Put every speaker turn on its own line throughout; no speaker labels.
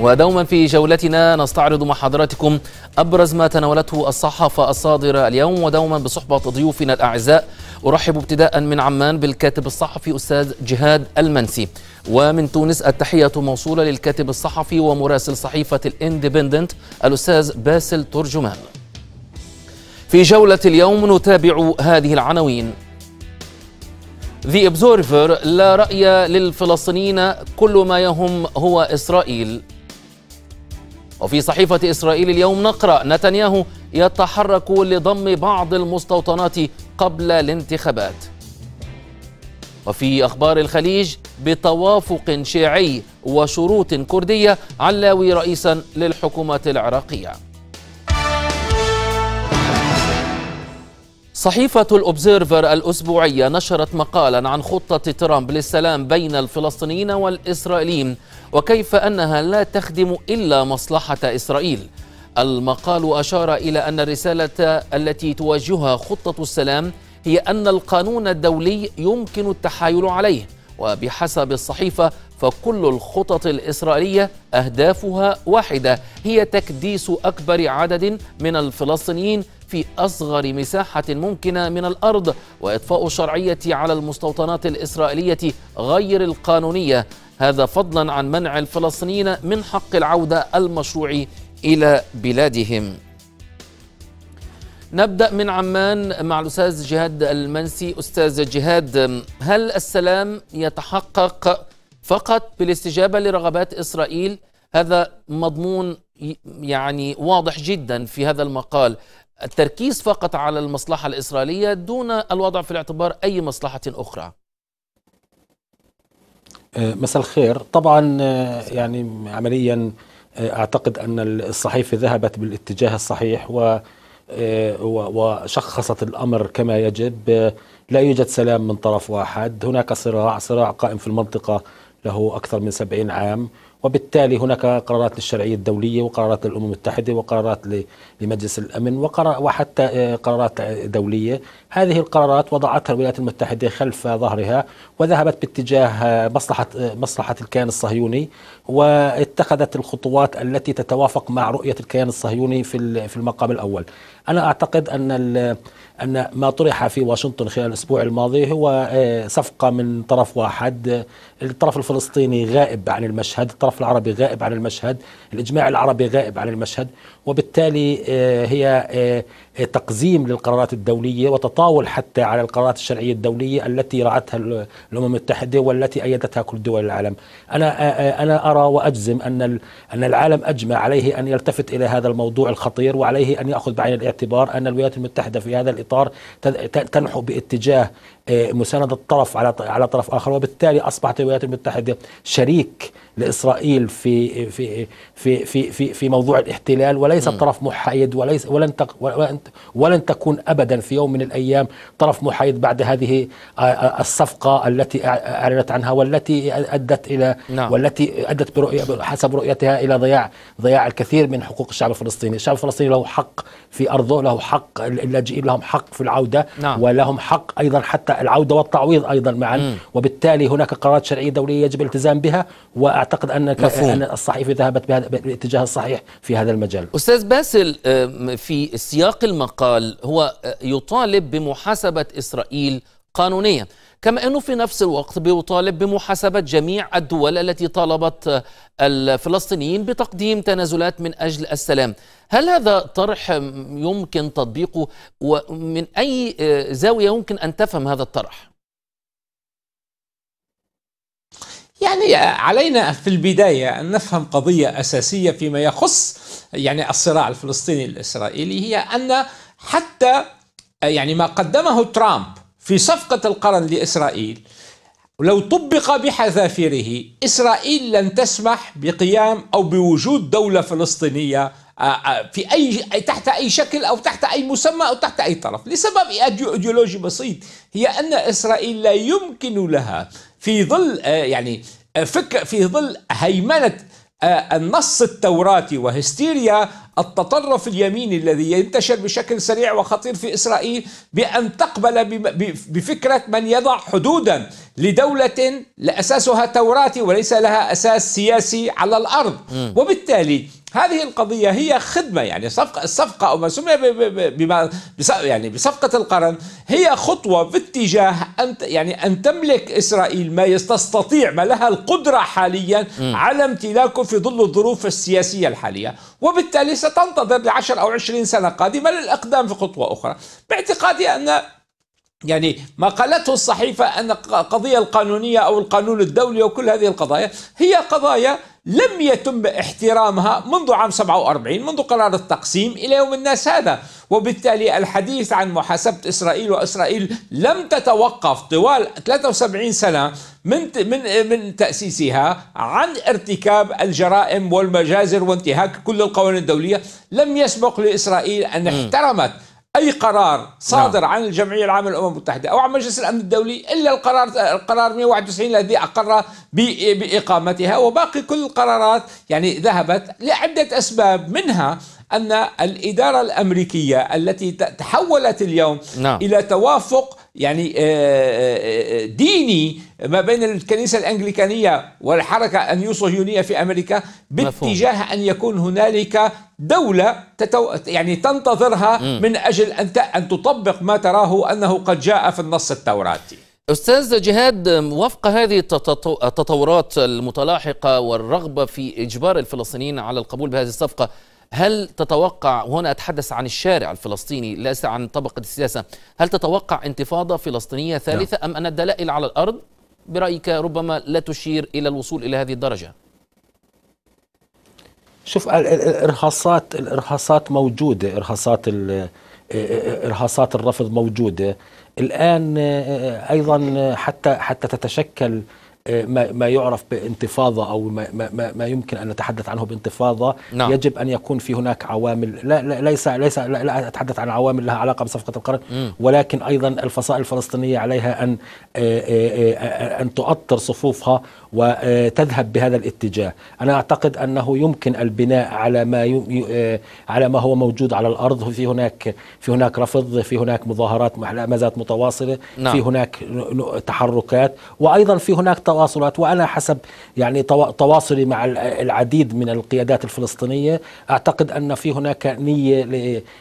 ودوما في جولتنا نستعرض مع حضراتكم أبرز ما تناولته الصحافة الصادرة اليوم ودوما بصحبة ضيوفنا الأعزاء أرحب ابتداء من عمان بالكاتب الصحفي أستاذ جهاد المنسي ومن تونس التحية موصولة للكاتب الصحفي ومراسل صحيفة الاندبندنت الأستاذ باسل ترجمان في جولة اليوم نتابع هذه العناوين The Observer لا رأي للفلسطينيين كل ما يهم هو إسرائيل وفي صحيفة إسرائيل اليوم نقرأ نتنياهو يتحرك لضم بعض المستوطنات قبل الانتخابات وفي أخبار الخليج بتوافق شيعي وشروط كردية علاوي رئيسا للحكومة العراقية صحيفة الأوبزيرفر الأسبوعية نشرت مقالا عن خطة ترامب للسلام بين الفلسطينيين والإسرائيليين وكيف أنها لا تخدم إلا مصلحة إسرائيل المقال أشار إلى أن الرسالة التي توجهها خطة السلام هي أن القانون الدولي يمكن التحايل عليه وبحسب الصحيفة فكل الخطط الإسرائيلية أهدافها واحدة هي تكديس أكبر عدد من الفلسطينيين في أصغر مساحة ممكنة من الأرض وإطفاء الشرعية على المستوطنات الإسرائيلية غير القانونية هذا فضلا عن منع الفلسطينيين من حق العودة المشروع إلى بلادهم نبدأ من عمان مع الأستاذ جهاد المنسي أستاذ جهاد هل السلام يتحقق فقط بالاستجابة لرغبات إسرائيل هذا مضمون يعني واضح جدا في هذا المقال التركيز فقط على المصلحة الإسرائيلية دون الوضع في الاعتبار أي مصلحة أخرى
أه، مساء الخير طبعا أه، يعني عمليا أه، أعتقد أن الصحيفة ذهبت بالاتجاه الصحيح و وشخصت الأمر كما يجب لا يوجد سلام من طرف واحد هناك صراع صراع قائم في المنطقة له أكثر من سبعين عام وبالتالي هناك قرارات للشرعية الدولية وقرارات للأمم المتحدة وقرارات لمجلس الأمن وحتى آه، قرارات دولية هذه القرارات وضعتها الولايات المتحدة خلف ظهرها وذهبت باتجاه آه، مصلحة, آه، مصلحة الكيان الصهيوني واتخذت الخطوات التي تتوافق مع رؤية الكيان الصهيوني في المقام الأول أنا أعتقد أن أن ما طرح في واشنطن خلال الأسبوع الماضي هو صفقة من طرف واحد الطرف الفلسطيني غائب عن المشهد الطرف العربي غائب عن المشهد الإجماع العربي غائب عن المشهد وبالتالي آه، هي آه، آه، تقزيم للقرارات الدولية وتطاول حتى على القرارات الشرعية الدولية التي رعتها الأمم المتحدة والتي أيدتها كل دول العالم أنا, أنا أرى وأجزم أن أن العالم أجمع عليه أن يلتفت إلى هذا الموضوع الخطير وعليه أن يأخذ بعين الاعتبار أن الولايات المتحدة في هذا الإطار تنحو باتجاه مساندة طرف على على طرف آخر وبالتالي أصبحت الولايات المتحدة شريك لاسرائيل في في في في في, في موضوع الاحتلال وليس م. طرف محايد وليس ولن تق ولن, ولن تكون ابدا في يوم من الايام طرف محايد بعد هذه الصفقه التي اعلنت عنها والتي ادت الى نعم. والتي ادت برؤية حسب رؤيتها الى ضياع ضياع الكثير من حقوق الشعب الفلسطيني، الشعب الفلسطيني له حق في ارضه، له حق اللاجئين لهم حق في العوده نعم. ولهم حق ايضا حتى العوده والتعويض ايضا معا م. وبالتالي هناك قرارات شرعيه دوليه يجب الالتزام بها وأع اعتقد انك ان الصحيفه ذهبت بهذا الاتجاه الصحيح في هذا المجال
استاذ باسل آه، في سياق المقال هو آه، يطالب بمحاسبه اسرائيل قانونيا كما انه في نفس الوقت بيطالب بمحاسبه جميع الدول التي طالبت آه، الفلسطينيين بتقديم تنازلات من اجل السلام، هل هذا طرح يمكن تطبيقه ومن اي زاويه يمكن ان تفهم هذا الطرح؟
يعني علينا في البداية أن نفهم قضية أساسية فيما يخص يعني الصراع الفلسطيني الإسرائيلي هي أن حتى يعني ما قدمه ترامب في صفقة القرن لإسرائيل لو طبق بحذافيره إسرائيل لن تسمح بقيام أو بوجود دولة فلسطينية آه، آه، في أي تحت أي شكل أو تحت أي مسمى أو تحت أي طرف لسبب أيديولوجي بسيط هي أن إسرائيل لا يمكن لها في ظل آه، يعني آه، فكر في ظل هيمنه آه، النص التوراتي وهستيريا التطرف اليميني الذي ينتشر بشكل سريع وخطير في اسرائيل بان تقبل بفكره من يضع حدودا لدوله لاساسها توراتي وليس لها اساس سياسي على الارض وبالتالي هذه القضية هي خدمة يعني صفقة الصفقة أو ما سمي بما يعني بصفقة القرن هي خطوة في اتجاه أن يعني أن تملك إسرائيل ما تستطيع ما لها القدرة حاليا م. على امتلاكه في ظل الظروف السياسية الحالية وبالتالي ستنتظر لعشر أو عشرين سنة قادمة للإقدام في خطوة أخرى باعتقادي أن يعني ما قالته الصحيفة أن القضية القانونية أو القانون الدولي وكل هذه القضايا هي قضايا لم يتم احترامها منذ عام 47 منذ قرار التقسيم إلى يوم الناس هذا وبالتالي الحديث عن محاسبة إسرائيل وإسرائيل لم تتوقف طوال 73 سنة من من من تأسيسها عن ارتكاب الجرائم والمجازر وانتهاك كل القوانين الدولية لم يسبق لإسرائيل أن احترمت اي قرار صادر نعم. عن الجمعيه العامه للامم المتحده او عن مجلس الامن الدولي الا القرار القرار 191 الذي اقر باقامتها وباقي كل القرارات يعني ذهبت لعده اسباب منها ان الاداره الامريكيه التي تحولت اليوم نعم. الى توافق يعني آه، آه، آه، ديني ما بين الكنيسة الأنجليكانية والحركة النيوصهيونية في أمريكا باتجاه أن يكون هنالك دولة تتو... يعني تنتظرها من أجل أن, ت... أن تطبق ما تراه
أنه قد جاء في النص التوراتي أستاذ جهاد وفق هذه التطورات المتلاحقة والرغبة في إجبار الفلسطينيين على القبول بهذه الصفقة هل تتوقع وهنا أتحدث عن الشارع الفلسطيني ليس عن طبقة السياسة هل تتوقع انتفاضة فلسطينية ثالثة نعم. أم أن الدلائل على الأرض برأيك ربما لا تشير إلى الوصول إلى هذه الدرجة
شوف الإرهاصات الإرهاصات موجودة إرهاصات إرهاصات الرفض موجودة الآن آه، آه، أيضا آه، حتى حتى تتشكل آه، ما يعرف بانتفاضة أو ما, ما, ما يمكن أن نتحدث عنه بانتفاضة نعم. يجب أن يكون في هناك عوامل لا, لا ليس ليس لا, لا أتحدث عن عوامل لها علاقة بصفقة القرن م. ولكن أيضا الفصائل الفلسطينية عليها أن آه، آه، أن تؤطر صفوفها وتذهب بهذا الاتجاه أنا أعتقد أنه يمكن البناء على ما على ما هو موجود على الأرض في هناك في هناك رفض في هناك مظاهرات ما زالت متواصلة نعم. في هناك تحركات وأيضا في هناك التواصلات وأنا حسب يعني تواصلي مع العديد من القيادات الفلسطينية أعتقد أن في هناك نية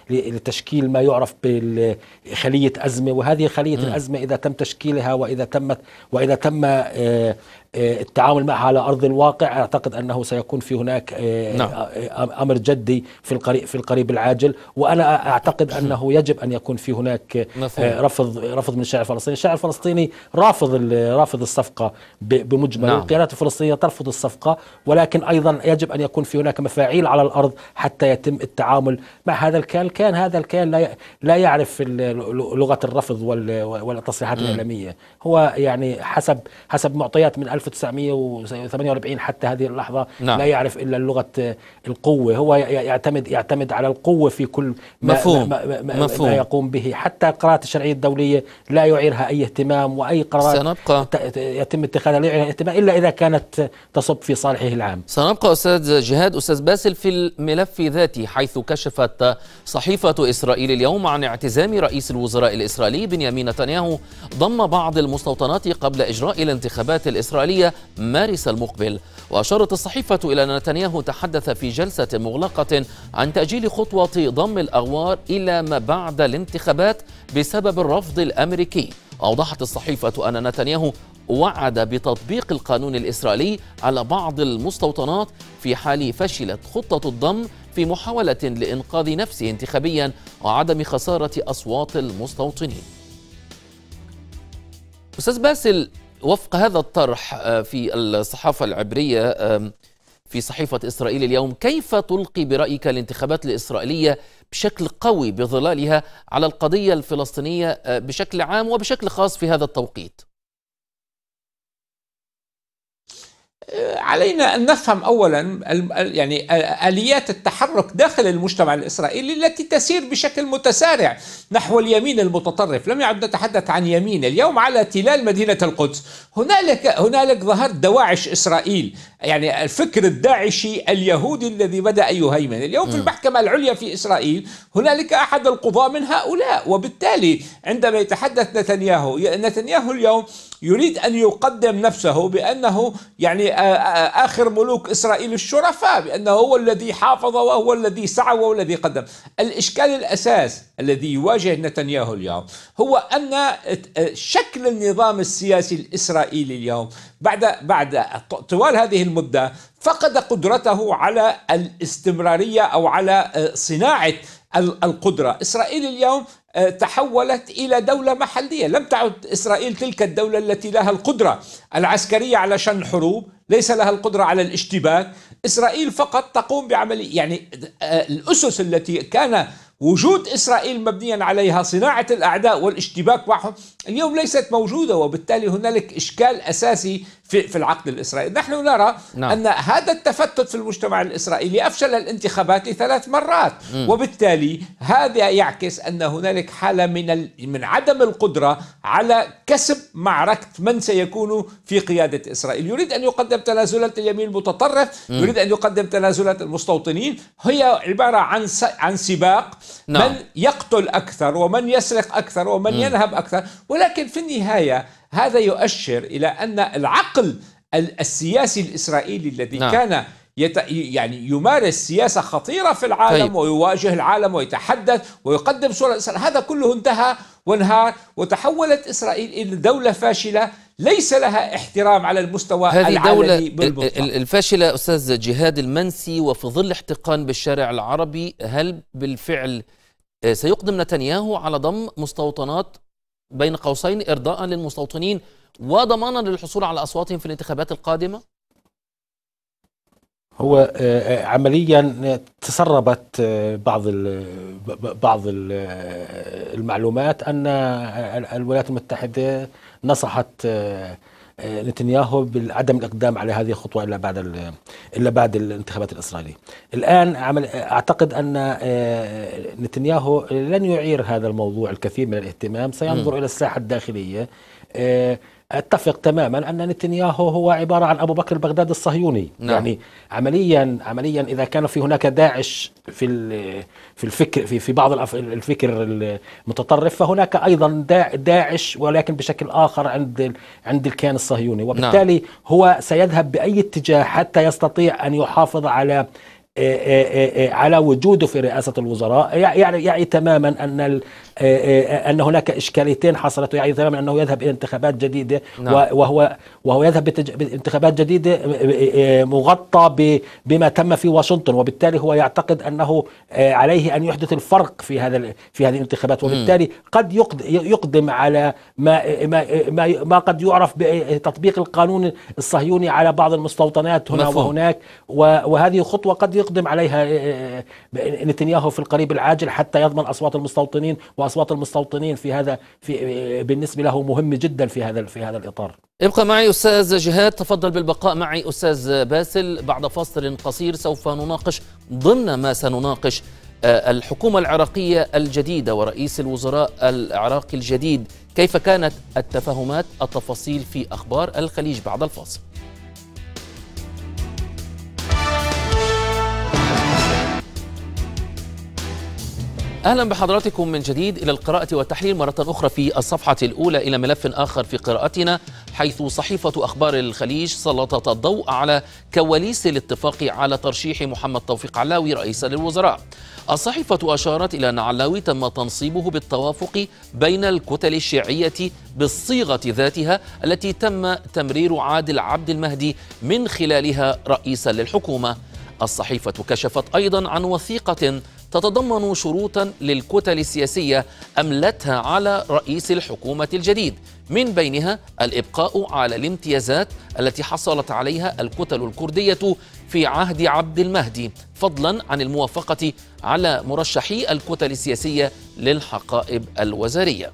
لتشكيل ما يعرف بخلية أزمة وهذه خلية الأزمة إذا تم تشكيلها وإذا تمت وإذا تم آه، آه، التعامل معها على ارض الواقع اعتقد انه سيكون في هناك آه، نعم. آه، امر جدي في القريب في القريب العاجل وانا اعتقد نعم. انه يجب ان يكون في هناك رفض رفض من الشارع الفلسطيني، الشارع الفلسطيني رافض رافض الصفقه بمجمله، نعم. القيادات الفلسطينيه ترفض الصفقه ولكن ايضا يجب ان يكون في هناك مفاعيل على الارض حتى يتم التعامل مع هذا الكيان، كان هذا الكيان لا لا يعرف لغه الرفض والتصريحات الاعلاميه، هو يعني حسب حسب معطيات من 1000 1948 حتى هذه اللحظة نعم. لا يعرف إلا لغة القوة هو يعتمد يعتمد على القوة في كل ما مفهوم. ما, ما, ما, مفهوم. ما يقوم به حتى القرارات الشرعية الدولية لا يعيرها أي اهتمام وأي قرارات سنبقى يتم اتخاذها لا يعيرها اهتمام إلا إذا كانت تصب في صالحه العام سنبقى أستاذ جهاد أستاذ باسل في الملف
ذاته حيث كشفت صحيفة إسرائيل اليوم عن اعتزام رئيس الوزراء الإسرائيلي بنيامين نتنياهو ضم بعض المستوطنات قبل إجراء الانتخابات الإسرائيلية الداخلية مارس المقبل وأشارت الصحيفة إلى أن نتنياهو تحدث في جلسة مغلقة عن تأجيل خطوة ضم الأغوار إلى ما بعد الانتخابات بسبب الرفض الأمريكي أوضحت الصحيفة أن نتنياهو وعد بتطبيق القانون الإسرائيلي على بعض المستوطنات في حال فشلت خطة الضم في محاولة لإنقاذ نفسه انتخابيا وعدم خسارة أصوات المستوطنين أستاذ باسل وفق هذا الطرح آه، في الصحافة العبرية في صحيفة إسرائيل اليوم كيف تلقي برأيك الانتخابات الإسرائيلية بشكل قوي بظلالها على القضية الفلسطينية آه، بشكل عام وبشكل خاص في هذا التوقيت؟
علينا أن نفهم أولا يعني آليات التحرك داخل المجتمع الإسرائيلي التي تسير بشكل متسارع نحو اليمين المتطرف لم يعد نتحدث عن يمين اليوم على تلال مدينة القدس هنالك هنالك ظهر دواعش إسرائيل يعني الفكر الداعشي اليهودي الذي بدأ يهيمن اليوم في المحكمة العليا في إسرائيل هنالك أحد القضاة من هؤلاء وبالتالي عندما يتحدث نتنياهو نتنياهو اليوم يريد أن يقدم نفسه بأنه يعني آخر ملوك إسرائيل الشرفاء بأنه هو الذي حافظ وهو الذي سعى وهو الذي قدم الإشكال الأساس الذي يواجه نتنياهو اليوم هو أن شكل النظام السياسي الإسرائيلي اليوم بعد بعد طوال هذه المدة فقد قدرته على الاستمرارية أو على صناعة القدرة إسرائيل اليوم آه، تحولت إلى دولة محلية لم تعد إسرائيل تلك الدولة التي لها القدرة العسكرية على شن حروب ليس لها القدرة على الاشتباك إسرائيل فقط تقوم بعملية يعني آه، الأسس التي كان وجود إسرائيل مبنيا عليها صناعة الأعداء والاشتباك معهم اليوم ليست موجودة وبالتالي هنالك إشكال أساسي في في العقد الاسرائيلي، نحن نرى نعم. ان هذا التفتت في المجتمع الاسرائيلي افشل الانتخابات ثلاث مرات، م. وبالتالي هذا يعكس ان هنالك حاله من ال... من عدم القدره على كسب معركه من سيكون في قياده اسرائيل، يريد ان يقدم تنازلات اليمين المتطرف، م. يريد ان يقدم تنازلات المستوطنين، هي عباره عن س... عن سباق نعم. من يقتل اكثر ومن يسرق اكثر ومن م. ينهب اكثر، ولكن في النهايه هذا يؤشر إلى أن العقل السياسي الإسرائيلي الذي نعم. كان يت... يعني يمارس سياسة خطيرة في العالم طيب. ويواجه العالم ويتحدث ويقدم صورة إسرائيل هذا كله انتهى وانهار وتحولت إسرائيل إلى دولة فاشلة ليس لها احترام على المستوى هذه العالمي دولة
الفاشلة أستاذ جهاد المنسي وفي ظل احتقان بالشارع العربي هل بالفعل آه، سيقدم نتنياهو على ضم مستوطنات بين قوسين إرضاء للمستوطنين وضمانا للحصول على أصواتهم في الانتخابات القادمة؟
هو آه، آه، عمليا تسربت آه، بعض بعض المعلومات ان الولايات المتحده نصحت آه، نتنياهو بعدم الاقدام على هذه الخطوه الا بعد الا بعد الانتخابات الاسرائيليه. الان عمل اعتقد ان آه، نتنياهو لن يعير هذا الموضوع الكثير من الاهتمام، سينظر م. الى الساحه الداخليه آه، اتفق تماما ان نتنياهو هو عباره عن ابو بكر البغداد الصهيوني نعم. يعني عمليا عمليا اذا كان في هناك داعش في في الفكر في في بعض الفكر المتطرف فهناك ايضا داعش ولكن بشكل اخر عند عند الكيان الصهيوني نعم. وبالتالي نعم. هو سيذهب باي اتجاه حتى يستطيع ان يحافظ على على وجوده في رئاسة الوزراء يعني يعني تماما أن آه، آه، أن هناك إشكاليتين حصلت يعني تماما أنه يذهب إلى انتخابات جديدة نعم. وهو وهو يذهب بانتخابات جديدة آه، مغطى بما تم في واشنطن وبالتالي هو يعتقد أنه عليه أن يحدث الفرق في هذا في هذه الانتخابات وبالتالي قد يقدم على ما ما ما, ما قد يعرف بتطبيق القانون الصهيوني على بعض المستوطنات هنا مفهوم. وهناك وهذه خطوة قد يقدم عليها نتنياهو في القريب العاجل حتى يضمن أصوات المستوطنين واصوات المستوطنين في هذا في بالنسبه له مهم جدا في هذا في هذا الاطار
ابقى معي استاذ جهاد تفضل بالبقاء معي استاذ باسل بعد فصل قصير سوف نناقش ضمن ما سنناقش آه، الحكومه العراقيه الجديده ورئيس الوزراء العراقي الجديد كيف كانت التفاهمات التفاصيل في اخبار الخليج بعد الفاصل أهلا بحضراتكم من جديد إلى القراءة والتحليل مرة أخرى في الصفحة الأولى إلى ملف آخر في قراءتنا حيث صحيفة أخبار الخليج سلطت الضوء على كواليس الاتفاق على ترشيح محمد توفيق علاوي رئيسا للوزراء الصحيفة أشارت إلى أن علاوي تم تنصيبه بالتوافق بين الكتل الشيعية بالصيغة ذاتها التي تم تمرير عادل عبد المهدي من خلالها رئيسا للحكومة الصحيفة كشفت أيضا عن وثيقة تتضمن شروطا للكتل السياسية أملتها على رئيس الحكومة الجديد من بينها الإبقاء على الامتيازات التي حصلت عليها الكتل الكردية في عهد عبد المهدي فضلا عن الموافقة على مرشحي الكتل السياسية للحقائب الوزارية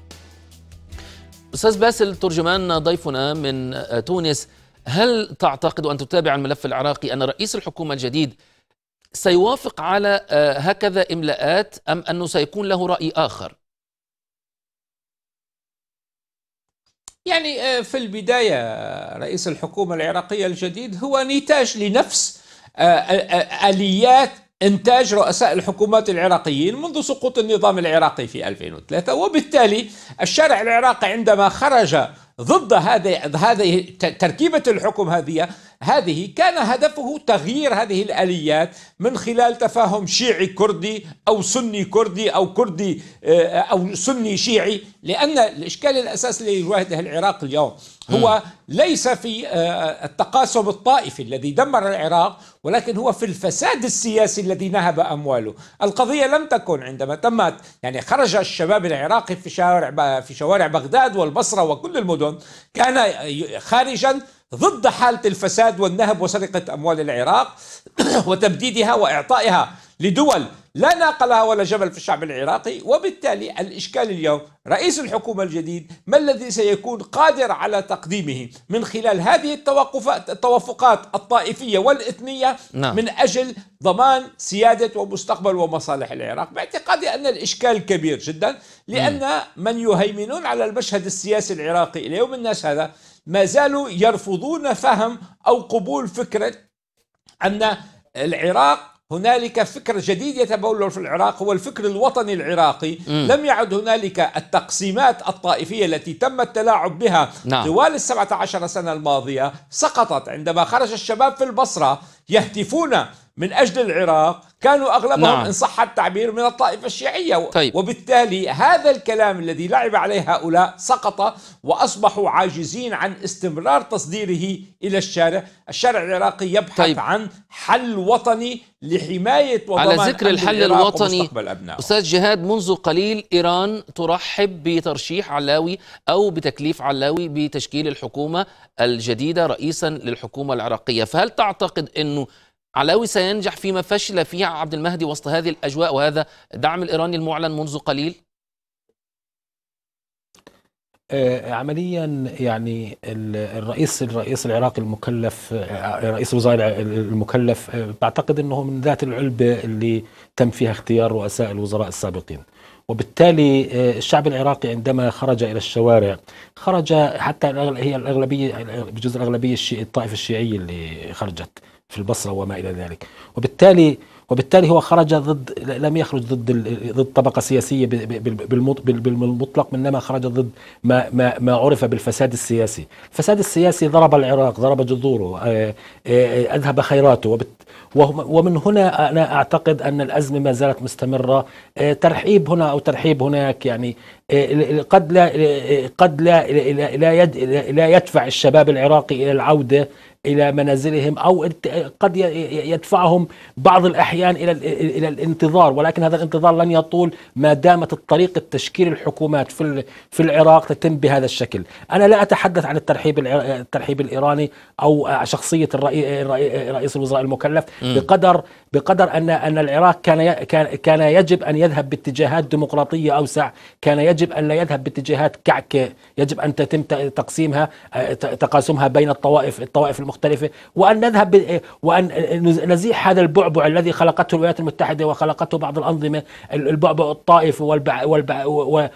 أستاذ باسل ترجمان ضيفنا من تونس هل تعتقد أن تتابع الملف العراقي أن رئيس الحكومة الجديد سيوافق على آه، هكذا املاءات ام انه سيكون له راي اخر يعني آه، في البدايه آه، رئيس الحكومه العراقيه
الجديد هو نتاج لنفس اليات انتاج رؤساء الحكومات العراقيين منذ سقوط النظام العراقي في 2003 وبالتالي الشارع العراقي عندما خرج ضد هذه هذه تركيبه الحكم هذه هذه كان هدفه تغيير هذه الآليات من خلال تفاهم شيعي كردي أو سني كردي أو كردي آه، أو سني شيعي لأن الإشكال الأساسي الذي يواجهه العراق اليوم هو ليس في آه، التقاسم الطائفي الذي دمر العراق ولكن هو في الفساد السياسي الذي نهب امواله، القضيه لم تكن عندما تمت يعني خرج الشباب العراقي في شوارع في شوارع بغداد والبصره وكل المدن كان خارجا ضد حالة الفساد والنهب وسرقة أموال العراق وتبديدها وإعطائها لدول لا ناقلها ولا جبل في الشعب العراقي وبالتالي الإشكال اليوم رئيس الحكومة الجديد ما الذي سيكون قادر على تقديمه من خلال هذه التوقفات التوافقات الطائفية والإثنية نعم. من أجل ضمان سيادة ومستقبل ومصالح العراق باعتقادي أن الإشكال كبير جدا لأن م. من يهيمنون على المشهد السياسي العراقي اليوم الناس هذا ما زالوا يرفضون فهم أو قبول فكرة أن العراق هنالك فكر جديد يتبول في العراق هو الفكر الوطني العراقي م. لم يعد هنالك التقسيمات الطائفية التي تم التلاعب بها نعم. طوال السبعة عشر سنة الماضية سقطت عندما خرج الشباب في البصرة يهتفون من أجل العراق كانوا أغلبهم نعم. إن صح التعبير من الطائفة الشيعية طيب. وبالتالي هذا الكلام الذي لعب عليه هؤلاء سقط وأصبحوا عاجزين عن استمرار تصديره إلى الشارع الشارع العراقي يبحث طيب. عن حل وطني لحماية وضمان على ذكر الحل الوطني
أستاذ جهاد منذ قليل إيران ترحب بترشيح علاوي أو بتكليف علاوي بتشكيل الحكومة الجديدة رئيسا للحكومة العراقية فهل تعتقد أنه علاوي سينجح فيما فشل فيه عبد المهدي وسط هذه الأجواء وهذا الدعم الإيراني المعلن منذ قليل
آه، عمليا يعني الرئيس الرئيس العراقي المكلف آه، رئيس الوزراء المكلف آه، بعتقد انه من ذات العلبه اللي تم فيها اختيار رؤساء الوزراء السابقين وبالتالي الشعب العراقي عندما خرج الى الشوارع خرج حتى هي الاغلبيه بجزء الاغلبيه الطائفه الشيعيه اللي خرجت في البصرة وما إلى ذلك وبالتالي وبالتالي هو خرج ضد لم يخرج ضد ضد طبقه سياسيه بالمطلق انما خرج ضد ما ما ما عرف بالفساد السياسي، الفساد السياسي ضرب العراق، ضرب جذوره، آه، آه، اذهب خيراته ومن هنا أنا أعتقد أن الأزمة ما زالت مستمرة آه، ترحيب هنا أو ترحيب هناك يعني آه، قد لا آه، قد لا لا, يد لا يدفع الشباب العراقي إلى العودة الى منازلهم او قد يدفعهم بعض الاحيان الى الى الانتظار ولكن هذا الانتظار لن يطول ما دامت الطريقه تشكيل الحكومات في في العراق تتم بهذا الشكل، انا لا اتحدث عن الترحيب الترحيب الايراني او شخصيه الرئيس الوزراء المكلف الملف بقدر بقدر ان ان العراق كان كان يجب ان يذهب باتجاهات ديمقراطيه اوسع، كان يجب ان لا يذهب باتجاهات كعكه، يجب ان تتم تقسيمها آه، تقاسمها بين الطوائف الطوائف المختلفه، وان نذهب وان نزيح هذا البعبع الذي خلقته الولايات المتحده وخلقته بعض الانظمه البعبع الطائفي والبع والبع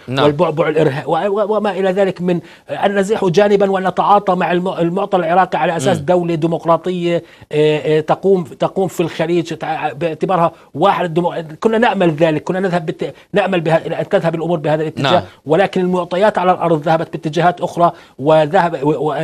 نعم. والبعبع الارهاب وما الى ذلك من ان نزيحه جانبا ونتعاطى مع المعطى العراقي على اساس دوله ديمقراطيه آه، آه، تقوم تقوم في الخليج باعتبارها واحد الدمو... كنا نأمل ذلك كنا نذهب بت... نأمل بها... أن تذهب الأمور بهذا الاتجاه نعم. ولكن المعطيات على الأرض ذهبت باتجاهات أخرى وذهب و... و...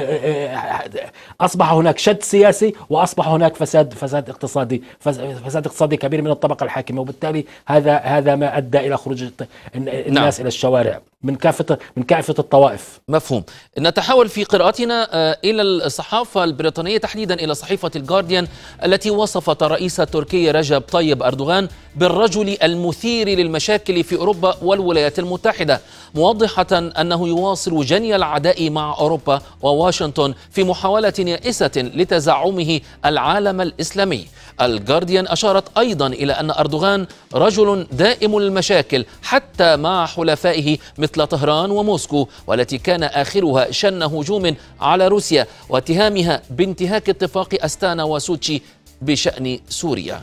أصبح هناك شد سياسي وأصبح هناك فساد فساد اقتصادي فساد اقتصادي كبير من الطبقة الحاكمة وبالتالي هذا هذا ما أدى إلى خروج نعم. الناس نعم. إلى الشوارع من كافة من كافة الطوائف مفهوم
نتحول في قراءتنا آه، إلى الصحافة البريطانية تحديدا إلى صحيفة الجارديان التي وصفت الرئيس التركي رجب طيب أردوغان بالرجل المثير للمشاكل في أوروبا والولايات المتحدة موضحة أنه يواصل جني العداء مع أوروبا وواشنطن في محاولة يائسة لتزعمه العالم الإسلامي الجارديان أشارت أيضا إلى أن أردوغان رجل دائم المشاكل حتى مع حلفائه مثل طهران وموسكو والتي كان آخرها شن هجوم على روسيا واتهامها بانتهاك اتفاق أستانا وسوتشي بشأن سوريا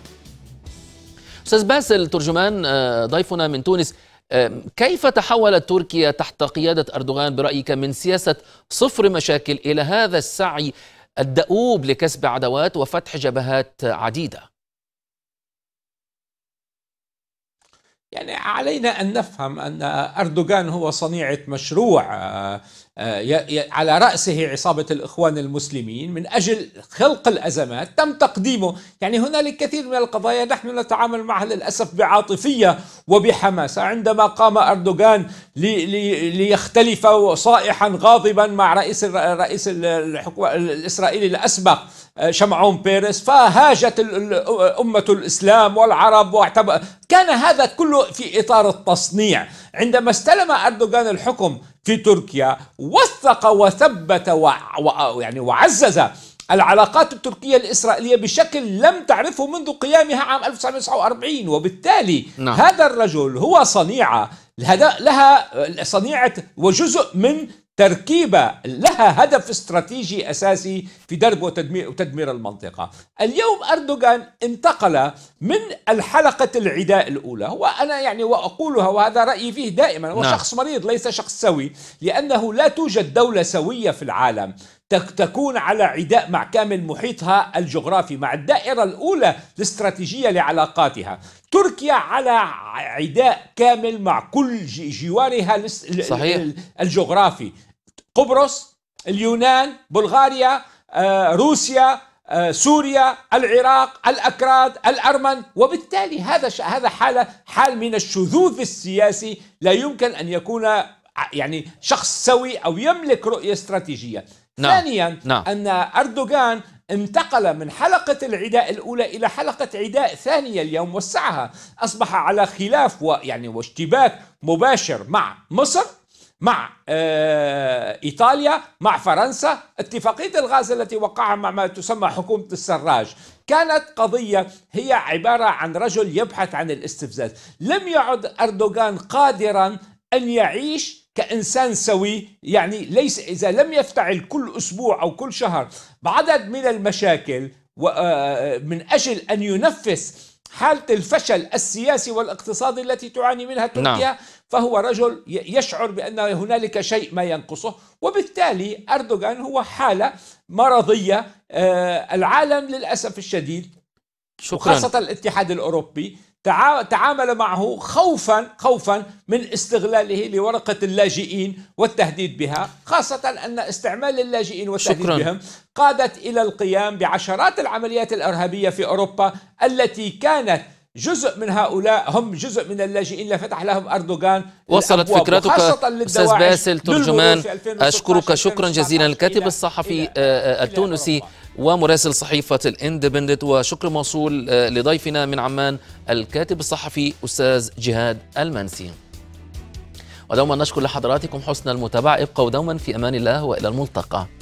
أستاذ باسل ترجمان آه، ضيفنا من تونس آه، كيف تحولت تركيا تحت قيادة أردوغان برأيك من سياسة صفر مشاكل إلى هذا السعي الدؤوب لكسب عداوات وفتح جبهات عديدة
يعني علينا أن نفهم أن أردوغان هو صنيعة مشروع آه، آه، على رأسه عصابة الإخوان المسلمين من أجل خلق الأزمات تم تقديمه يعني هنالك كثير من القضايا نحن نتعامل معها للأسف بعاطفية وبحماسة عندما قام أردوغان لي لي ليختلف صائحا غاضبا مع رئيس الرئيس الحكومة الإسرائيلي الأسبق آه، شمعون بيرس فهاجت أمة الإسلام والعرب واعتبر كان هذا كله في إطار التصنيع عندما استلم أردوغان الحكم في تركيا وثق وثبت يعني وعزز العلاقات التركية الإسرائيلية بشكل لم تعرفه منذ قيامها عام 1949 وبالتالي نعم. هذا الرجل هو صنيعة لها صنيعة وجزء من تركيبة لها هدف استراتيجي أساسي في درب وتدمير المنطقة اليوم أردوغان انتقل من الحلقة العداء الأولى وأنا يعني وأقولها وهذا رأيي فيه دائما هو نعم. شخص مريض ليس شخص سوي لأنه لا توجد دولة سوية في العالم تكون على عداء مع كامل محيطها الجغرافي مع الدائرة الأولى الاستراتيجية لعلاقاتها تركيا على عداء كامل مع كل جوارها صحيح. الجغرافي قبرص اليونان بلغاريا آه، روسيا آه، سوريا العراق الاكراد الارمن وبالتالي هذا هذا حاله حال من الشذوذ السياسي لا يمكن ان يكون يعني شخص سوي او يملك رؤيه استراتيجيه نعم. ثانيا نعم. ان اردوغان انتقل من حلقة العداء الأولى إلى حلقة عداء ثانية اليوم وسعها أصبح على خلاف ويعني واشتباك مباشر مع مصر مع آه، إيطاليا مع فرنسا اتفاقية الغاز التي وقعها مع ما تسمى حكومة السراج كانت قضية هي عبارة عن رجل يبحث عن الاستفزاز لم يعد أردوغان قادرا أن يعيش كإنسان سوي يعني ليس إذا لم يفتعل كل أسبوع أو كل شهر بعدد من المشاكل آه، من أجل أن ينفس حالة الفشل السياسي والاقتصادي التي تعاني منها تركيا نعم. فهو رجل يشعر بأن هنالك شيء ما ينقصه وبالتالي أردوغان هو حالة مرضية آه، العالم للأسف الشديد شكرا. وخاصة الاتحاد الأوروبي تعامل معه خوفا خوفا من استغلاله لورقة اللاجئين والتهديد بها خاصة أن استعمال اللاجئين والتهديد شكرا. بهم قادت إلى القيام بعشرات العمليات الإرهابية في أوروبا التي كانت جزء من هؤلاء
هم جزء من اللاجئين اللي فتح لهم أردوغان وصلت فكرتك أستاذ باسل ترجمان أشكرك شكرا جزيلا الكاتب الصحفي آه، آه، التونسي ومراسل صحيفة الاندبندنت وشكر موصول آه، لضيفنا من عمان الكاتب الصحفي أستاذ جهاد المنسي ودوما نشكر لحضراتكم حسن المتابعة ابقوا دوما في أمان الله وإلى الملتقى